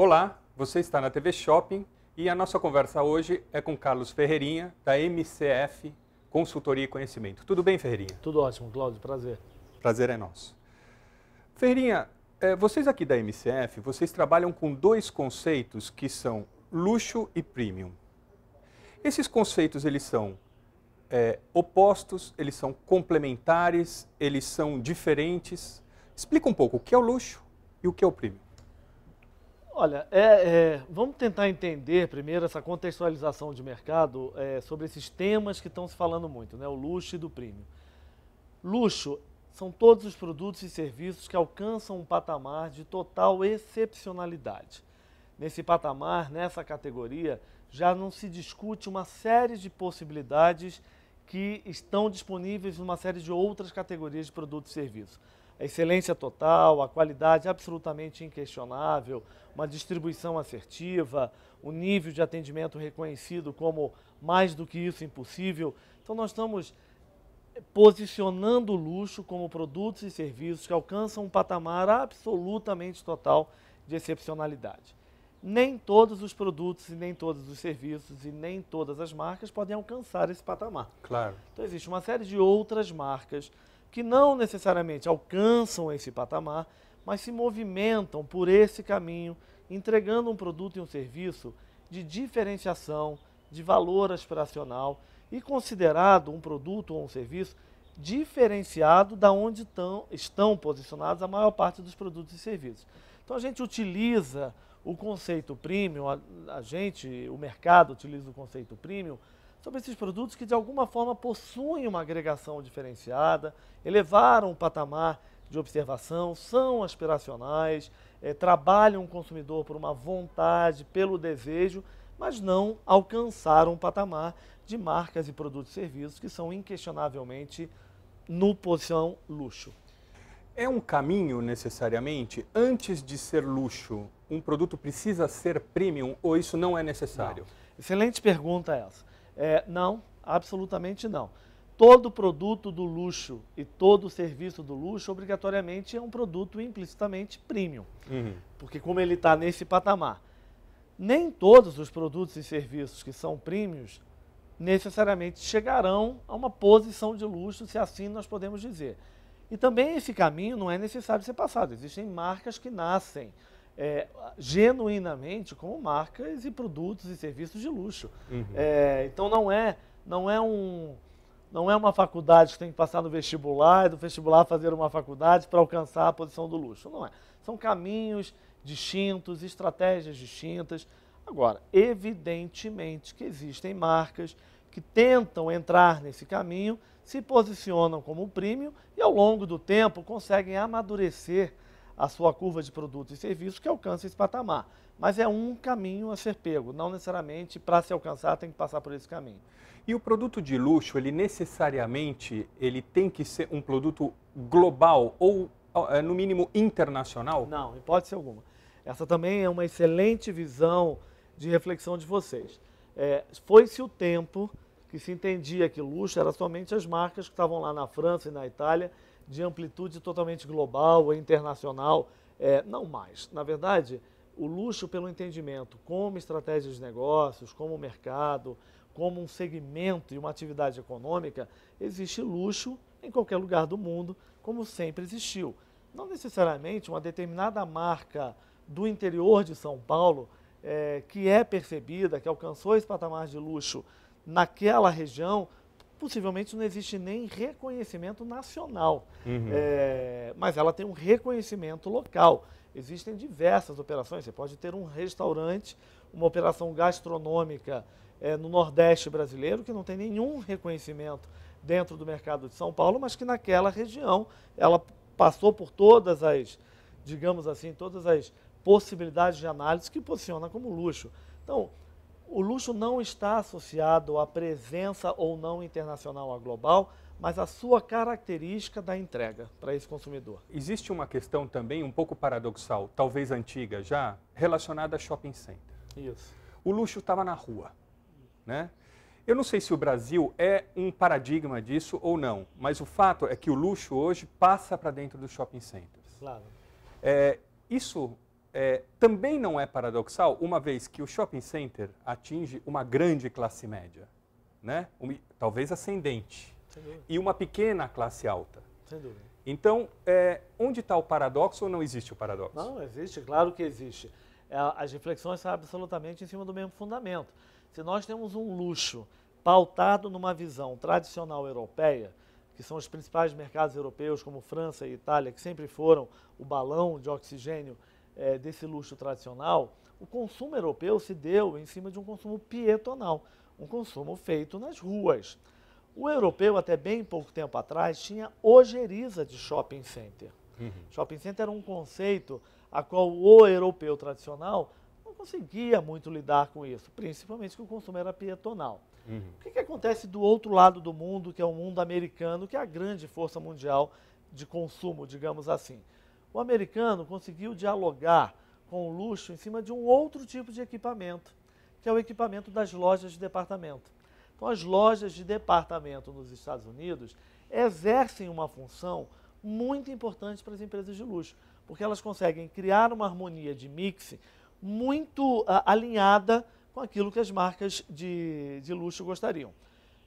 Olá, você está na TV Shopping e a nossa conversa hoje é com Carlos Ferreirinha, da MCF Consultoria e Conhecimento. Tudo bem, Ferreirinha? Tudo ótimo, Cláudio, prazer. Prazer é nosso. Ferreirinha, eh, vocês aqui da MCF, vocês trabalham com dois conceitos que são luxo e premium. Esses conceitos, eles são é, opostos, eles são complementares, eles são diferentes. Explica um pouco o que é o luxo e o que é o premium. Olha, é, é, vamos tentar entender primeiro essa contextualização de mercado é, sobre esses temas que estão se falando muito, né? o luxo e do prêmio. Luxo são todos os produtos e serviços que alcançam um patamar de total excepcionalidade. Nesse patamar, nessa categoria, já não se discute uma série de possibilidades que estão disponíveis numa série de outras categorias de produtos e serviços a excelência total, a qualidade absolutamente inquestionável, uma distribuição assertiva, o um nível de atendimento reconhecido como mais do que isso impossível. Então nós estamos posicionando o luxo como produtos e serviços que alcançam um patamar absolutamente total de excepcionalidade. Nem todos os produtos e nem todos os serviços e nem todas as marcas podem alcançar esse patamar. Claro. Então existe uma série de outras marcas que não necessariamente alcançam esse patamar, mas se movimentam por esse caminho, entregando um produto e um serviço de diferenciação, de valor aspiracional e considerado um produto ou um serviço diferenciado da onde tão, estão posicionados a maior parte dos produtos e serviços. Então a gente utiliza o conceito premium, a, a gente, o mercado utiliza o conceito premium sobre esses produtos que de alguma forma possuem uma agregação diferenciada, elevaram o patamar de observação, são aspiracionais, é, trabalham o consumidor por uma vontade, pelo desejo, mas não alcançaram o patamar de marcas e produtos e serviços que são inquestionavelmente no posição luxo. É um caminho necessariamente antes de ser luxo. Um produto precisa ser premium ou isso não é necessário? Não. Excelente pergunta essa. É, não, absolutamente não. Todo produto do luxo e todo serviço do luxo, obrigatoriamente, é um produto implicitamente premium. Uhum. Porque, como ele está nesse patamar, nem todos os produtos e serviços que são premiums necessariamente chegarão a uma posição de luxo, se assim nós podemos dizer. E também esse caminho não é necessário ser passado. Existem marcas que nascem é, genuinamente como marcas e produtos e serviços de luxo. Uhum. É, então não é, não é um não é uma faculdade que tem que passar no vestibular e do vestibular fazer uma faculdade para alcançar a posição do luxo. Não é. São caminhos distintos, estratégias distintas. Agora, evidentemente que existem marcas que tentam entrar nesse caminho, se posicionam como premium e ao longo do tempo conseguem amadurecer a sua curva de produtos e serviços que alcança esse patamar. Mas é um caminho a ser pego, não necessariamente para se alcançar tem que passar por esse caminho. E o produto de luxo, ele necessariamente ele tem que ser um produto global ou é, no mínimo internacional? Não, hipótese alguma. Essa também é uma excelente visão de reflexão de vocês. É, Foi-se o tempo que se entendia que luxo era somente as marcas que estavam lá na França e na Itália de amplitude totalmente global ou internacional. É, não mais. Na verdade, o luxo pelo entendimento como estratégia de negócios, como mercado, como um segmento e uma atividade econômica, existe luxo em qualquer lugar do mundo, como sempre existiu. Não necessariamente uma determinada marca do interior de São Paulo, é, que é percebida, que alcançou esse patamar de luxo naquela região, possivelmente não existe nem reconhecimento nacional, uhum. é, mas ela tem um reconhecimento local. Existem diversas operações, você pode ter um restaurante, uma operação gastronômica é, no Nordeste brasileiro que não tem nenhum reconhecimento dentro do mercado de São Paulo, mas que naquela região ela passou por todas as, digamos assim, todas as possibilidades de análise que posiciona como luxo. Então, o luxo não está associado à presença ou não internacional à global, mas à sua característica da entrega para esse consumidor. Existe uma questão também um pouco paradoxal, talvez antiga já, relacionada a shopping center. Isso. O luxo estava na rua, né? Eu não sei se o Brasil é um paradigma disso ou não, mas o fato é que o luxo hoje passa para dentro dos shopping centers. Claro. É, isso é, também não é paradoxal, uma vez que o shopping center atinge uma grande classe média, né? Um, talvez ascendente, e uma pequena classe alta. Sem dúvida. Então, é, onde está o paradoxo ou não existe o paradoxo? Não, existe, claro que existe. É, as reflexões são absolutamente em cima do mesmo fundamento. Se nós temos um luxo pautado numa visão tradicional europeia, que são os principais mercados europeus, como França e Itália, que sempre foram o balão de oxigênio é, desse luxo tradicional, o consumo europeu se deu em cima de um consumo pietonal, um consumo feito nas ruas. O europeu, até bem pouco tempo atrás, tinha ojeriza de shopping center. Uhum. Shopping center era um conceito a qual o europeu tradicional não conseguia muito lidar com isso, principalmente que o consumo era pietonal. Uhum. O que, que acontece do outro lado do mundo, que é o mundo americano, que é a grande força mundial de consumo, digamos assim? O americano conseguiu dialogar com o luxo em cima de um outro tipo de equipamento, que é o equipamento das lojas de departamento. Então, as lojas de departamento nos Estados Unidos exercem uma função muito importante para as empresas de luxo, porque elas conseguem criar uma harmonia de mix muito uh, alinhada com aquilo que as marcas de, de luxo gostariam.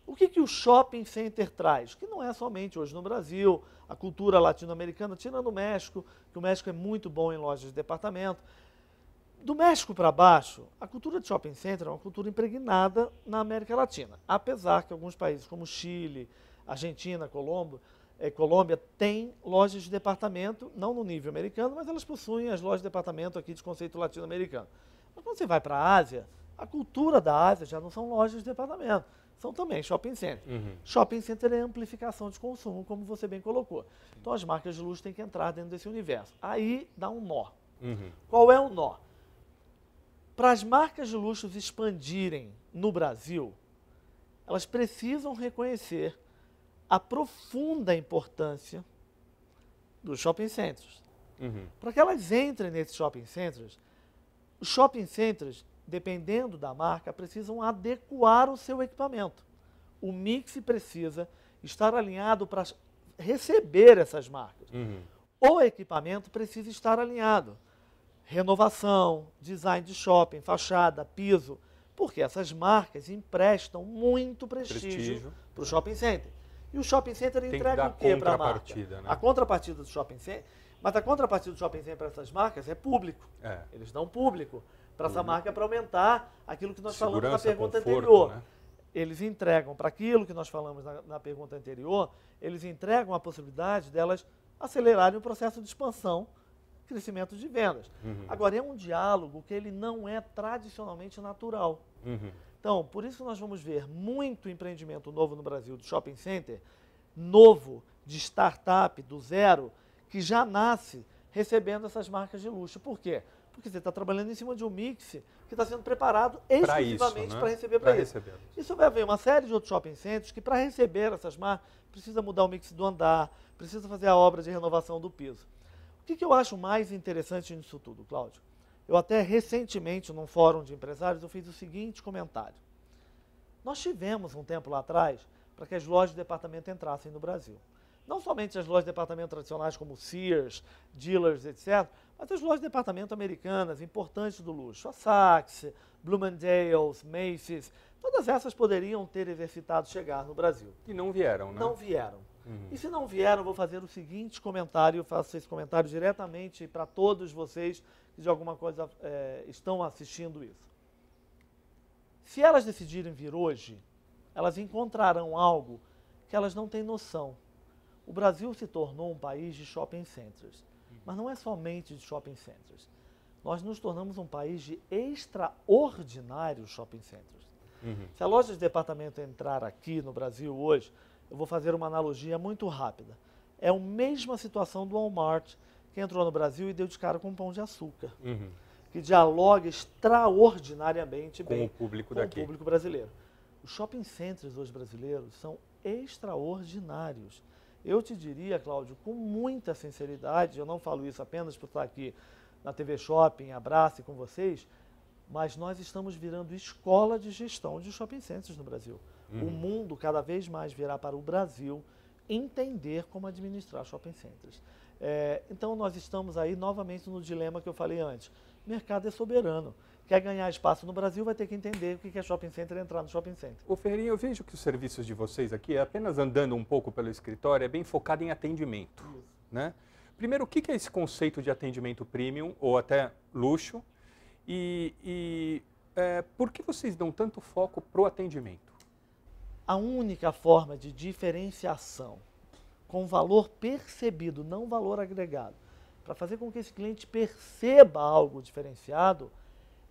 O que, que o shopping center traz? Que não é somente hoje no Brasil, a cultura latino-americana, tirando o México, que o México é muito bom em lojas de departamento. Do México para baixo, a cultura de shopping center é uma cultura impregnada na América Latina. Apesar que alguns países como Chile, Argentina, Colômbia, eh, Colômbia têm lojas de departamento, não no nível americano, mas elas possuem as lojas de departamento aqui de conceito latino-americano. Mas quando você vai para a Ásia, a cultura da Ásia já não são lojas de departamento são também shopping center. Uhum. Shopping center é amplificação de consumo, como você bem colocou. Então as marcas de luxo têm que entrar dentro desse universo. Aí dá um nó. Uhum. Qual é o nó? Para as marcas de luxo expandirem no Brasil, elas precisam reconhecer a profunda importância dos shopping centers. Uhum. Para que elas entrem nesses shopping centers, os shopping centers dependendo da marca, precisam adequar o seu equipamento. O mix precisa estar alinhado para receber essas marcas. Uhum. O equipamento precisa estar alinhado. Renovação, design de shopping, fachada, piso, porque essas marcas emprestam muito prestígio para o shopping center. E o shopping center Tem entrega o quê para a marca? Né? A contrapartida do shopping center. Mas a contrapartida do shopping center para essas marcas é público. É. Eles dão público para essa uhum. marca é para aumentar aquilo que nós Segurança, falamos na pergunta conforto, anterior. Né? Eles entregam para aquilo que nós falamos na, na, pergunta anterior, eles entregam a possibilidade delas acelerarem o processo de expansão, crescimento de vendas. Uhum. Agora, é um diálogo que ele não é tradicionalmente natural. Uhum. Então, por isso nós vamos ver muito empreendimento novo no Brasil, de shopping center, novo, de startup, do zero, que já nasce recebendo essas marcas de luxo. Por quê? porque você está trabalhando em cima de um mix que está sendo preparado exclusivamente para né? receber para isso. Receber. Isso vai haver uma série de outros shopping centers que, para receber essas marcas, precisa mudar o mix do andar, precisa fazer a obra de renovação do piso. O que, que eu acho mais interessante nisso tudo, Cláudio? Eu até recentemente, num fórum de empresários, eu fiz o seguinte comentário. Nós tivemos um tempo lá atrás para que as lojas de departamento entrassem no Brasil não somente as lojas de departamento tradicionais como Sears, Dealers, etc., mas as lojas de departamento americanas importantes do luxo, a Saks, Bloomingdale's, Macy's, todas essas poderiam ter exercitado chegar no Brasil. E não vieram, né? Não vieram. Uhum. E se não vieram, vou fazer o seguinte comentário, eu faço esse comentário diretamente para todos vocês que de alguma coisa é, estão assistindo isso. Se elas decidirem vir hoje, elas encontrarão algo que elas não têm noção. O Brasil se tornou um país de shopping centers, uhum. mas não é somente de shopping centers. Nós nos tornamos um país de extraordinários shopping centers. Uhum. Se a loja de departamento entrar aqui no Brasil hoje, eu vou fazer uma analogia muito rápida. É a mesma situação do Walmart, que entrou no Brasil e deu de cara com um pão de açúcar, uhum. que dialoga extraordinariamente com bem o público com daqui. o público brasileiro. Os shopping centers hoje brasileiros são extraordinários. Eu te diria, Cláudio, com muita sinceridade, eu não falo isso apenas por estar aqui na TV Shopping, abraço com vocês, mas nós estamos virando escola de gestão de shopping centers no Brasil. O uhum. mundo cada vez mais virá para o Brasil entender como administrar shopping centers. É, então nós estamos aí novamente no dilema que eu falei antes. O mercado é soberano quer ganhar espaço no Brasil, vai ter que entender o que é shopping center e entrar no shopping center. Ô Ferrinho, eu vejo que os serviços de vocês aqui, apenas andando um pouco pelo escritório, é bem focado em atendimento. Isso. Né? Primeiro, o que é esse conceito de atendimento premium ou até luxo? E, e é, por que vocês dão tanto foco para o atendimento? A única forma de diferenciação com valor percebido, não valor agregado, para fazer com que esse cliente perceba algo diferenciado,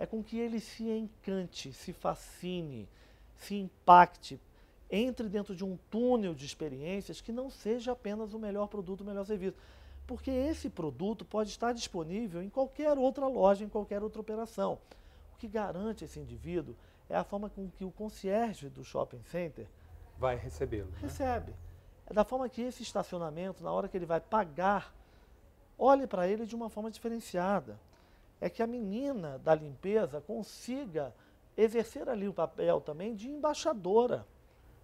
é com que ele se encante, se fascine, se impacte, entre dentro de um túnel de experiências que não seja apenas o melhor produto, o melhor serviço. Porque esse produto pode estar disponível em qualquer outra loja, em qualquer outra operação. O que garante esse indivíduo é a forma com que o concierge do shopping center vai recebê-lo. Né? Recebe. Né? É da forma que esse estacionamento, na hora que ele vai pagar, olhe para ele de uma forma diferenciada é que a menina da limpeza consiga exercer ali o papel também de embaixadora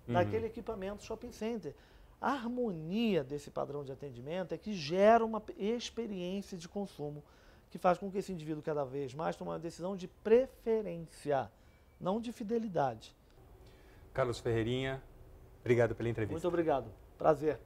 uhum. daquele equipamento shopping center. A harmonia desse padrão de atendimento é que gera uma experiência de consumo que faz com que esse indivíduo cada vez mais tome uma decisão de preferência, não de fidelidade. Carlos Ferreirinha, obrigado pela entrevista. Muito obrigado. Prazer.